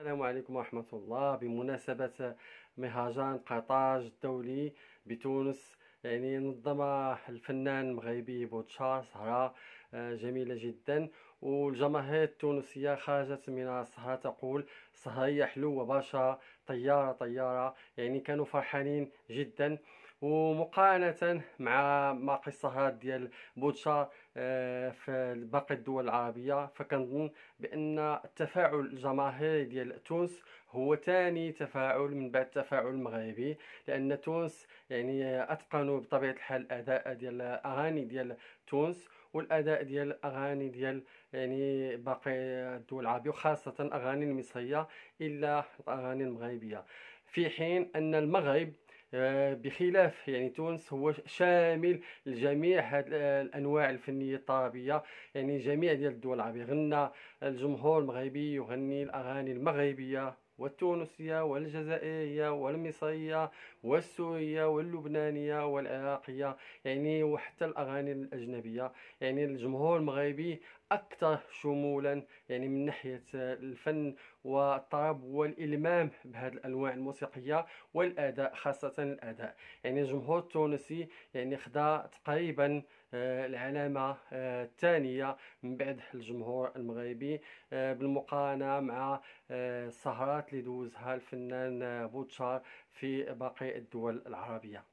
السلام عليكم ورحمة الله بمناسبة مهرجان قطاج الدولي بتونس يعني نظم الفنان المغربي بوتشار سهرة آه، جميله جدا والجماهير التونسيه خرجت من راسها تقول صهريه حلوه باشا طياره طياره يعني كانوا فرحانين جدا ومقارنه مع ما قصها ديال بوتشار آه، في باقي الدول العربيه فكنظن بان التفاعل الجماهيري ديال تونس هو ثاني تفاعل من بعد التفاعل المغربي لان تونس يعني اتقنوا بطبيعه الحال الاداء ديال الاغاني ديال تونس والاداء ديال الاغاني ديال يعني باقي الدول العربيه وخاصه الاغاني المصريه الا الاغاني المغربيه في حين ان المغرب آه، بخلاف يعني تونس هو شامل لجميع آه، الانواع الفنيه الطربيه يعني جميع ديال الدول العربيه غنى الجمهور المغربي يغني الاغاني المغربيه والتونسية والجزائرية والمصرية والسورية واللبنانية والعراقية يعني وحتى الأغاني الأجنبية يعني الجمهور المغربي أكثر شمولا يعني من ناحية الفن والطرب والإلمام بهذه الأنواع الموسيقية والأداء خاصة الأداء يعني الجمهور التونسي يعني خدا تقريبا آه، العلامة آه، الثانية من بعد الجمهور المغربي آه، بالمقارنة مع السهرات اللي دوزها الفنان بوتشار في باقي الدول العربيه